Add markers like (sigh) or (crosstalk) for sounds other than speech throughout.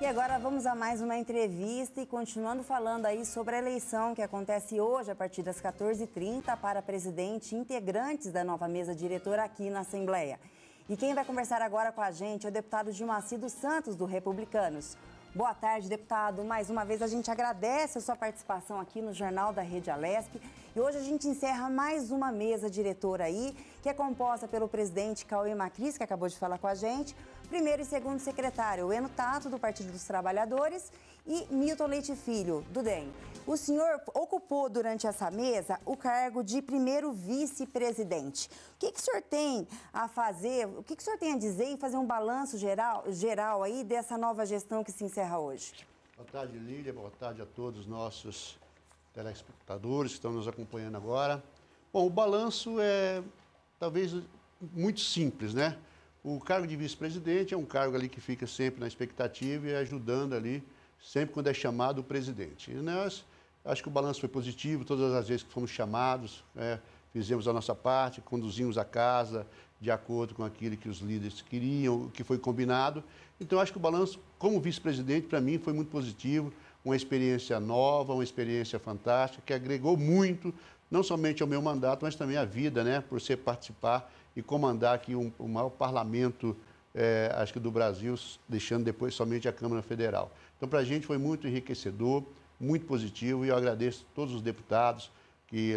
E agora vamos a mais uma entrevista e continuando falando aí sobre a eleição que acontece hoje a partir das 14h30 para presidente e integrantes da nova mesa diretora aqui na Assembleia. E quem vai conversar agora com a gente é o deputado Gilmaci dos Santos, do Republicanos. Boa tarde, deputado. Mais uma vez a gente agradece a sua participação aqui no Jornal da Rede Alesp. E hoje a gente encerra mais uma mesa diretora aí, que é composta pelo presidente Cauê Macris, que acabou de falar com a gente, primeiro e segundo secretário, Eno Tato, do Partido dos Trabalhadores, e Milton Leite Filho, do DEM. O senhor ocupou durante essa mesa o cargo de primeiro vice-presidente. O que, que o senhor tem a fazer, o que, que o senhor tem a dizer e fazer um balanço geral, geral aí dessa nova gestão que se encerra hoje? Boa tarde, Lília. Boa tarde a todos os nossos telespectadores que estão nos acompanhando agora. Bom, o balanço é talvez muito simples, né? O cargo de vice-presidente é um cargo ali que fica sempre na expectativa e ajudando ali sempre quando é chamado o presidente. E nós, acho que o balanço foi positivo, todas as vezes que fomos chamados, né, fizemos a nossa parte, conduzimos a casa de acordo com aquilo que os líderes queriam, o que foi combinado. Então, acho que o balanço, como vice-presidente, para mim foi muito positivo, uma experiência nova, uma experiência fantástica, que agregou muito, não somente ao meu mandato, mas também à vida, né, por ser participar e comandar aqui um, o maior parlamento, é, acho que do Brasil, deixando depois somente a Câmara Federal. Então, para a gente foi muito enriquecedor, muito positivo e eu agradeço a todos os deputados que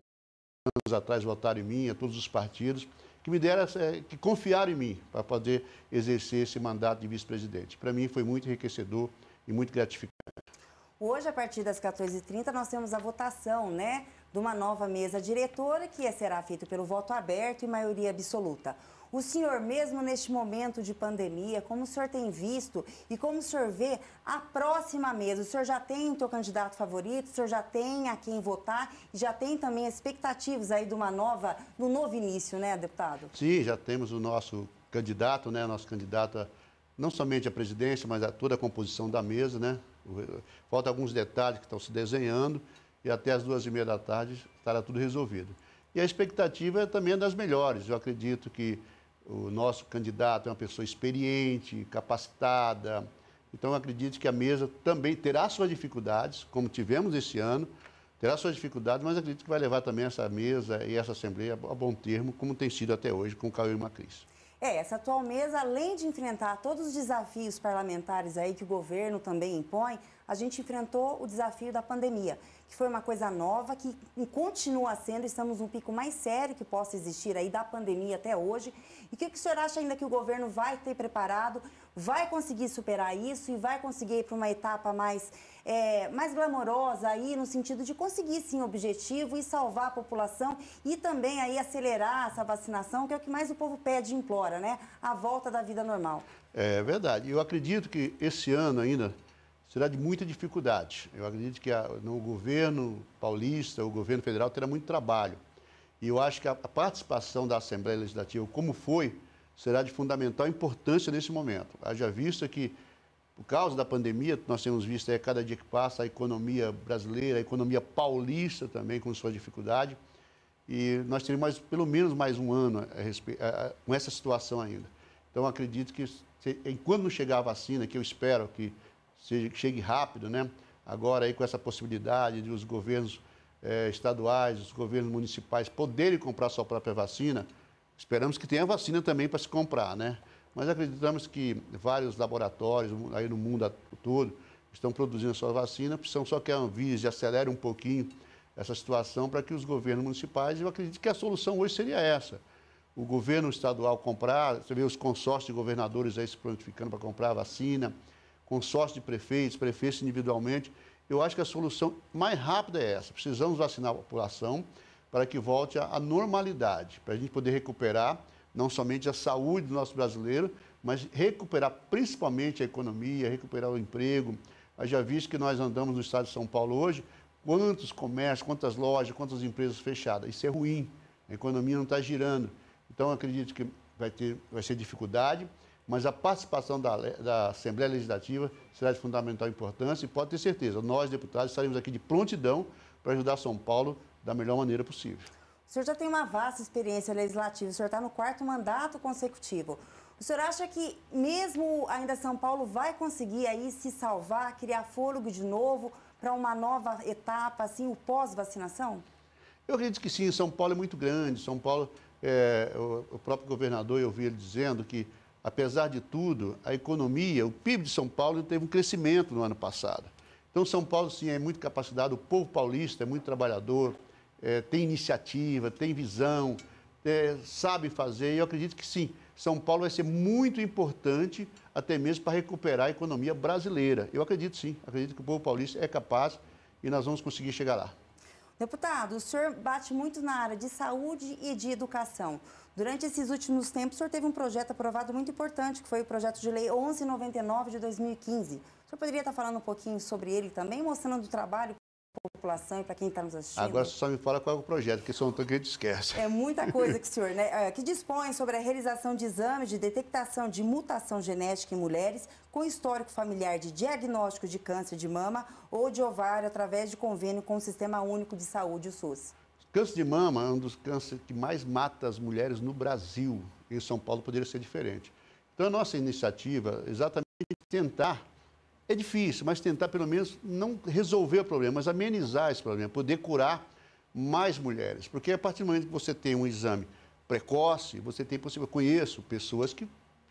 anos atrás votaram em mim, a todos os partidos que me deram, que confiaram em mim para poder exercer esse mandato de vice-presidente. Para mim foi muito enriquecedor e muito gratificante. Hoje, a partir das 14h30, nós temos a votação, né, de uma nova mesa diretora que será feita pelo voto aberto e maioria absoluta. O senhor, mesmo neste momento de pandemia, como o senhor tem visto e como o senhor vê a próxima mesa? O senhor já tem o seu candidato favorito? O senhor já tem a quem votar? E já tem também expectativas aí de uma nova, do um novo início, né, deputado? Sim, já temos o nosso candidato, né, nosso candidato a, não somente à presidência, mas a toda a composição da mesa, né? Falta alguns detalhes que estão se desenhando e até as duas e meia da tarde estará tudo resolvido. E a expectativa é também das melhores. Eu acredito que o nosso candidato é uma pessoa experiente, capacitada. Então, acredito que a mesa também terá suas dificuldades, como tivemos esse ano, terá suas dificuldades, mas acredito que vai levar também essa mesa e essa Assembleia a bom termo, como tem sido até hoje com o e Macris. É, essa atual mesa, além de enfrentar todos os desafios parlamentares aí que o governo também impõe, a gente enfrentou o desafio da pandemia, que foi uma coisa nova, que continua sendo, estamos no pico mais sério que possa existir aí da pandemia até hoje. E o que, que o senhor acha ainda que o governo vai ter preparado, vai conseguir superar isso e vai conseguir ir para uma etapa mais é, mais glamorosa aí, no sentido de conseguir sim o objetivo e salvar a população e também aí acelerar essa vacinação, que é o que mais o povo pede e implora, né? A volta da vida normal. É verdade. Eu acredito que esse ano ainda será de muita dificuldade. Eu acredito que a, no governo paulista, o governo federal terá muito trabalho. E eu acho que a participação da Assembleia Legislativa, como foi, será de fundamental importância nesse momento. Haja vista que por causa da pandemia, nós temos visto aí, cada dia que passa a economia brasileira, a economia paulista também com sua dificuldade. E nós teremos mais, pelo menos mais um ano a, a, a, com essa situação ainda. Então, acredito que se, enquanto não chegar a vacina, que eu espero que, seja, que chegue rápido, né? agora aí com essa possibilidade de os governos eh, estaduais, os governos municipais poderem comprar sua própria vacina, esperamos que tenha vacina também para se comprar, né? Mas acreditamos que vários laboratórios aí no mundo todo estão produzindo sua vacina, precisam só que a Anvisa acelere um pouquinho essa situação para que os governos municipais, eu acredito que a solução hoje seria essa. O governo estadual comprar, você vê os consórcios de governadores aí se prontificando para comprar vacina, consórcio de prefeitos, prefeitos individualmente. Eu acho que a solução mais rápida é essa. Precisamos vacinar a população para que volte à normalidade, para a gente poder recuperar não somente a saúde do nosso brasileiro, mas recuperar principalmente a economia, recuperar o emprego. Eu já visto que nós andamos no estado de São Paulo hoje, quantos comércios, quantas lojas, quantas empresas fechadas. Isso é ruim, a economia não está girando. Então, acredito que vai, ter, vai ser dificuldade, mas a participação da, da Assembleia Legislativa será de fundamental importância e pode ter certeza, nós, deputados, estaremos aqui de prontidão para ajudar São Paulo da melhor maneira possível. O senhor já tem uma vasta experiência legislativa, o senhor está no quarto mandato consecutivo. O senhor acha que mesmo ainda São Paulo vai conseguir aí se salvar, criar fôlego de novo para uma nova etapa, assim, o pós-vacinação? Eu acredito que sim, São Paulo é muito grande. São Paulo, é, o, o, próprio governador, eu ouvi ele dizendo que, apesar de tudo, a economia, o PIB de São Paulo teve um crescimento no ano passado. Então, São Paulo, sim, é muito capacitado, o povo paulista é muito trabalhador, é, tem iniciativa, tem visão, é, sabe fazer, e eu acredito que sim. São Paulo vai ser muito importante, até mesmo para recuperar a economia brasileira. Eu acredito sim, acredito que o povo paulista é capaz e nós vamos conseguir chegar lá. Deputado, o senhor bate muito na área de saúde e de educação. Durante esses últimos tempos, o senhor teve um projeto aprovado muito importante, que foi o projeto de lei 1199 de 2015. O senhor poderia estar falando um pouquinho sobre ele também, mostrando o trabalho população e para quem está nos assistindo. Agora só me fala qual é o projeto, que são é um que a gente esquece. É muita coisa (laughs) que o senhor, né, é, que dispõe sobre a realização de exames de detectação de mutação genética em mulheres com histórico familiar de diagnóstico de câncer de mama ou de ovário através de convênio com o Sistema Único de Saúde, o SUS. Câncer de mama é um dos cânceres que mais mata as mulheres no Brasil. Em São Paulo poderia ser diferente. Então, a nossa iniciativa é exatamente tentar é difícil, mas tentar pelo menos não resolver o problema, mas amenizar esse problema, poder curar mais mulheres. Porque a partir do momento que você tem um exame precoce, você tem possível. Eu conheço pessoas que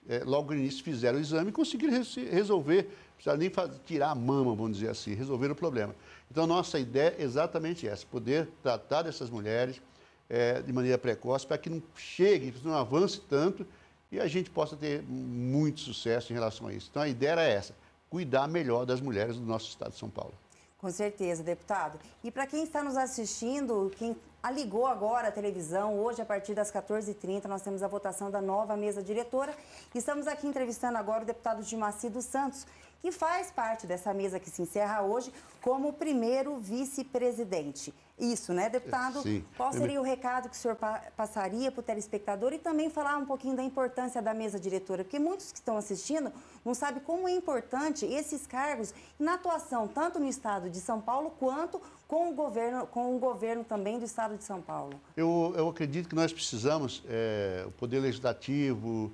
é, logo no início fizeram o exame e conseguiram resolver, não precisaram nem fazer, tirar a mama, vamos dizer assim, resolver o problema. Então, nossa ideia é exatamente essa: poder tratar dessas mulheres é, de maneira precoce para que não chegue, não avance tanto e a gente possa ter muito sucesso em relação a isso. Então, a ideia era essa cuidar melhor das mulheres do nosso estado de São Paulo. Com certeza, deputado. E para quem está nos assistindo, quem ligou agora a televisão, hoje a partir das 14h30 nós temos a votação da nova mesa diretora. Estamos aqui entrevistando agora o deputado Dimaci dos Santos, que faz parte dessa mesa que se encerra hoje como primeiro vice-presidente. Isso, né, deputado? Sim. Qual seria o recado que o senhor passaria para o telespectador e também falar um pouquinho da importância da mesa diretora? Porque muitos que estão assistindo não sabem como é importante esses cargos na atuação, tanto no estado de São Paulo quanto com o governo, com o governo também do estado de São Paulo. Eu, eu acredito que nós precisamos, é, o Poder Legislativo,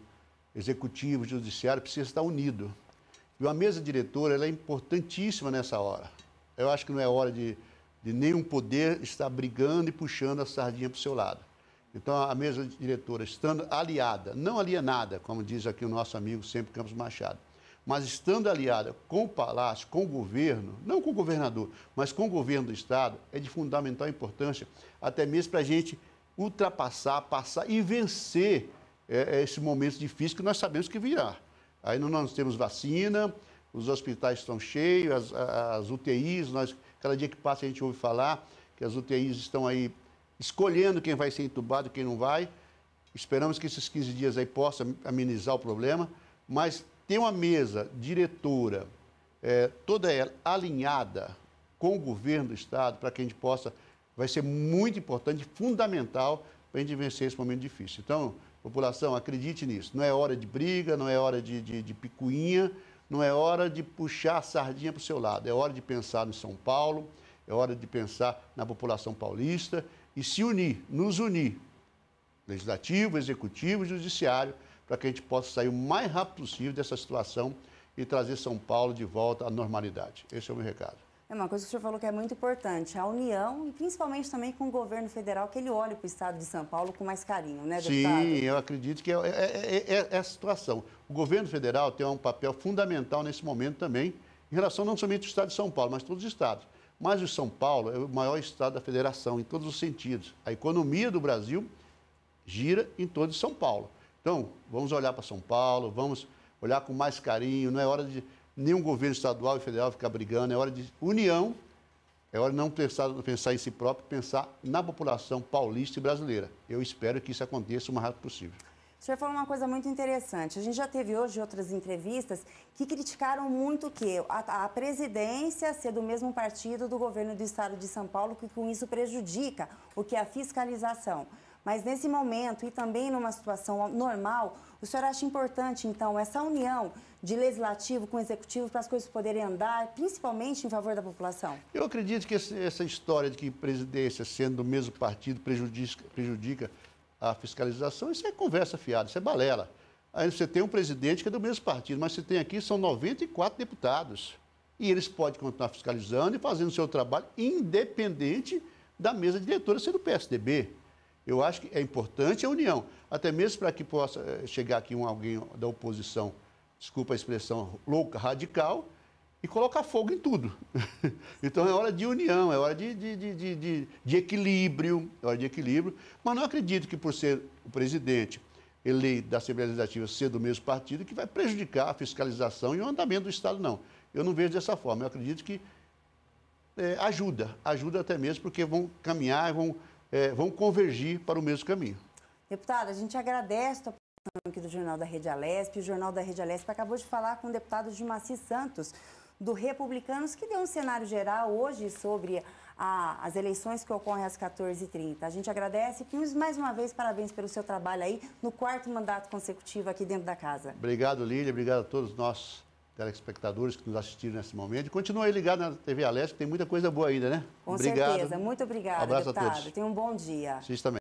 Executivo, Judiciário, precisa estar unido. E a mesa diretora ela é importantíssima nessa hora. Eu acho que não é hora de, de nenhum poder estar brigando e puxando a sardinha para o seu lado. Então, a mesa diretora, estando aliada, não alienada, como diz aqui o nosso amigo sempre Campos Machado, mas estando aliada com o Palácio, com o governo, não com o governador, mas com o governo do Estado, é de fundamental importância, até mesmo para a gente ultrapassar, passar e vencer é, é, esse momento difícil que nós sabemos que virá. Aí nós temos vacina, os hospitais estão cheios, as, as UTIs, nós, cada dia que passa a gente ouve falar que as UTIs estão aí escolhendo quem vai ser entubado e quem não vai. Esperamos que esses 15 dias aí possa amenizar o problema, mas ter uma mesa diretora, é, toda ela alinhada com o governo do Estado, para que a gente possa, vai ser muito importante, fundamental para a gente vencer esse momento difícil. Então, População, acredite nisso. Não é hora de briga, não é hora de, de, de picuinha, não é hora de puxar a sardinha para o seu lado. É hora de pensar em São Paulo, é hora de pensar na população paulista e se unir, nos unir, legislativo, executivo e judiciário, para que a gente possa sair o mais rápido possível dessa situação e trazer São Paulo de volta à normalidade. Esse é o meu recado. É uma coisa que o senhor falou que é muito importante, a união e principalmente também com o governo federal, que ele olha para o estado de São Paulo com mais carinho, né, deputado? Sim, eu acredito que é, é, é, é, é a situação. O governo federal tem um papel fundamental nesse momento também, em relação não somente ao estado de São Paulo, mas todos os estados. Mas o São Paulo é o maior estado da federação, em todos os sentidos. A economia do Brasil gira em todo São Paulo. Então, vamos olhar para São Paulo, vamos olhar com mais carinho, não é hora de nenhum governo estadual e federal ficar brigando, é hora de união, é hora de não pensar, pensar em si próprio, pensar na população paulista e brasileira. Eu espero que isso aconteça o mais rápido possível. O senhor falou uma coisa muito interessante. A gente já teve hoje outras entrevistas que criticaram muito o A, a presidência ser do mesmo partido do governo do estado de São Paulo, que com isso prejudica o que é a fiscalização. Mas nesse momento e também numa situação normal, o senhor acha importante, então, essa união de legislativo com executivo para as coisas poderem andar, principalmente em favor da população? Eu acredito que essa história de que presidência, sendo do mesmo partido, prejudica, prejudica a fiscalização, isso é conversa fiada, isso é balela. Aí você tem um presidente que é do mesmo partido, mas você tem aqui, são 94 deputados. E eles podem continuar fiscalizando e fazendo o seu trabalho independente da mesa diretora ser do PSDB. Eu acho que é importante a união, até mesmo para que possa eh, chegar aqui um alguém da oposição, desculpa a expressão louca, radical, e colocar fogo em tudo. (laughs) então é hora de união, é hora de, de, de, de, de equilíbrio, é hora de equilíbrio. Mas não acredito que por ser o presidente eleito da Assembleia Legislativa ser do mesmo partido, que vai prejudicar a fiscalização e o andamento do Estado, não. Eu não vejo dessa forma. Eu acredito que é, ajuda, ajuda até mesmo, porque vão caminhar, vão é, vão convergir para o mesmo caminho. Deputada, a gente agradece a tua participação aqui do Jornal da Rede Alesp. O Jornal da Rede Alesp acabou de falar com o deputado Jumaci Santos, do Republicanos, que deu um cenário geral hoje sobre a, as eleições que ocorrem às 14h30. A gente agradece e mais uma vez parabéns pelo seu trabalho aí no quarto mandato consecutivo aqui dentro da casa. Obrigado, Lília. Obrigado a todos nós telespectadores que nos assistiram nesse momento. Continua aí ligado na TV Alesp, tem muita coisa boa ainda, né? Com obrigado. certeza. Muito obrigado, Abraço deputado. A todos. Tenha um bom dia. Vocês também.